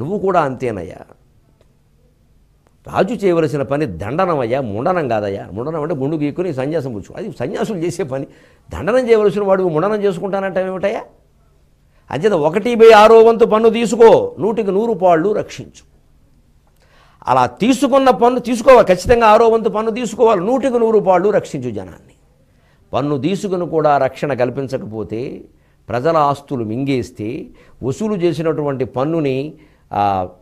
నువ్వు కూడా అంతేనయ్యా రాజు చేయవలసిన పని దండనమయ్యా ముండనం కాదయ్యా ముండనం అంటే గుండు గీక్కుని సన్యాసం పుచ్చు అది సన్యాసులు చేసే పని దండనం చేయవలసిన వాడు ముండనం ఏమిటయ్యా అంచేత ఒకటి బై ఆరో వంతు పన్ను తీసుకో నూటికి నూరు పాళ్ళు రక్షించు అలా తీసుకున్న పన్ను తీసుకోవాలి ఖచ్చితంగా ఆరో వంతు పన్ను తీసుకోవాలి నూటికి నూరు పాళ్ళు రక్షించు జనాన్ని పన్ను తీసుకుని కూడా రక్షణ కల్పించకపోతే ప్రజల ఆస్తులు మింగేస్తే వసూలు చేసినటువంటి పన్నుని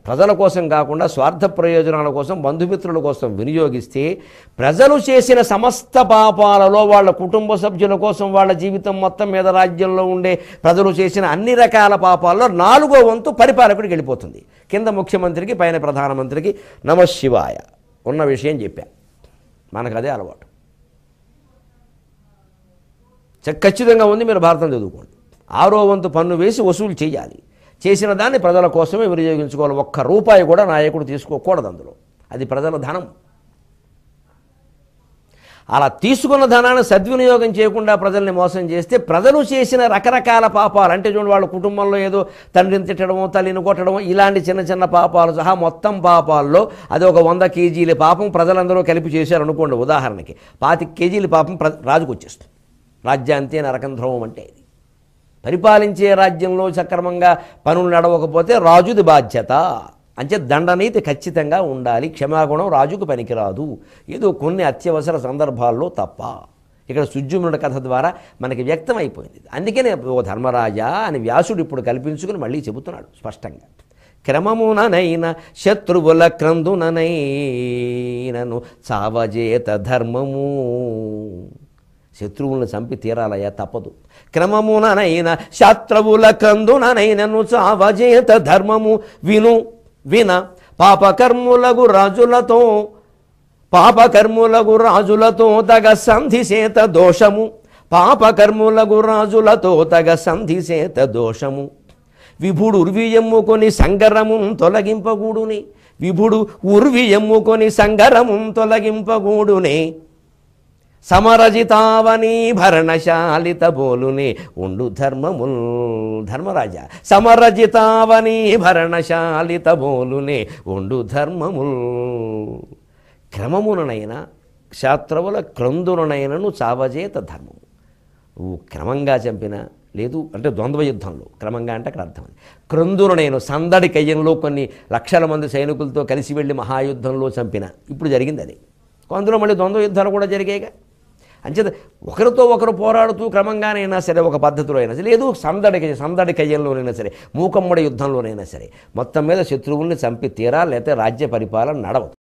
ప్రజల కోసం కాకుండా స్వార్థ ప్రయోజనాల కోసం బంధుమిత్రుల కోసం వినియోగిస్తే ప్రజలు చేసిన సమస్త పాపాలలో వాళ్ళ కుటుంబ సభ్యుల కోసం వాళ్ళ జీవితం మొత్తం మీద రాజ్యంలో ఉండే ప్రజలు చేసిన అన్ని రకాల పాపాలలో నాలుగో వంతు పరిపాలకుడికి వెళ్ళిపోతుంది కింద ముఖ్యమంత్రికి పైన ప్రధానమంత్రికి నమశివాయ ఉన్న విషయం చెప్పా మనకు అదే అలవాటు ఖచ్చితంగా ఉంది మీరు భారతం చదువుకోండి ఆరో వంతు పన్ను వేసి వసూలు చేయాలి చేసిన దాన్ని ప్రజల కోసమే వినియోగించుకోవాలి ఒక్క రూపాయి కూడా నాయకుడు తీసుకోకూడదు అందులో అది ప్రజల ధనం అలా తీసుకున్న ధనాన్ని సద్వినియోగం చేయకుండా ప్రజల్ని మోసం చేస్తే ప్రజలు చేసిన రకరకాల పాపాలు అంటే చూడండి వాళ్ళ కుటుంబంలో ఏదో తండ్రిని తిట్టడము తల్లిని కొట్టడం ఇలాంటి చిన్న చిన్న పాపాలు సహా మొత్తం పాపాల్లో అది ఒక వంద కేజీల పాపం ప్రజలందరూ కలిపి చేశారనుకోండి ఉదాహరణకి పాతి కేజీల పాపం రాజుకు వచ్చేస్తుంది రాజ్యాంతే నరకంధ్రవం అంటే ఇది పరిపాలించే రాజ్యంలో సక్రమంగా పనులు నడవకపోతే రాజుది బాధ్యత అంటే దండనీతి ఖచ్చితంగా ఉండాలి క్షమాగుణం రాజుకు పనికిరాదు ఏదో కొన్ని అత్యవసర సందర్భాల్లో తప్ప ఇక్కడ సుజ్జుమునుడి కథ ద్వారా మనకి వ్యక్తమైపోయింది అందుకనే ఓ ధర్మరాజా అని వ్యాసుడు ఇప్పుడు కల్పించుకుని మళ్ళీ చెబుతున్నాడు స్పష్టంగా క్రమమునైన శత్రువుల క్రందుననైనను చావజేత ధర్మము శత్రువులను చంపి తీరాలయ్యా తప్పదు క్రమముననైన శత్రువుల కందుననైనను చావజేత ధర్మము విను విన పాపకర్ములగు రాజులతో పాపకర్ములగు రాజులతో తగ సంధిసేత దోషము పాపకర్ములగు రాజులతో తగ సంధిసేత దోషము విభుడు ఉర్వియమ్ముకొని సంగరము తొలగింపగూడుని విభుడు ఉర్వియమ్ముకొని సంగరము తొలగింపగూడునే సమరజితావని భరణశాలిత బోలుని ఉండు ధర్మముల్ ధర్మరాజ సమరజితావని భరణశాలిత బోలుని ఉండు ధర్మముల్ క్రమమునైనా క్షాత్రవుల క్రందులనైనను చావజేత ధర్మం నువ్వు క్రమంగా చంపిన లేదు అంటే ద్వంద్వ యుద్ధంలో క్రమంగా అంటే అక్కడ అర్థం క్రందులు నేను సందడి కయ్యంలో కొన్ని లక్షల మంది సైనికులతో కలిసి వెళ్ళి మహాయుద్ధంలో చంపిన ఇప్పుడు జరిగింది అది కొందరు మళ్ళీ ద్వంద్వ యుద్ధాలు కూడా జరిగాయిగా అంచేత ఒకరితో ఒకరు పోరాడుతూ క్రమంగానైనా సరే ఒక పద్ధతిలో అయినా సరే లేదు సందడిక సందడి కయ్యంలోనైనా సరే మూకమ్మడి యుద్ధంలోనైనా సరే మొత్తం మీద శత్రువుల్ని చంపి తీరా లేకపోతే రాజ్య పరిపాలన నడవదు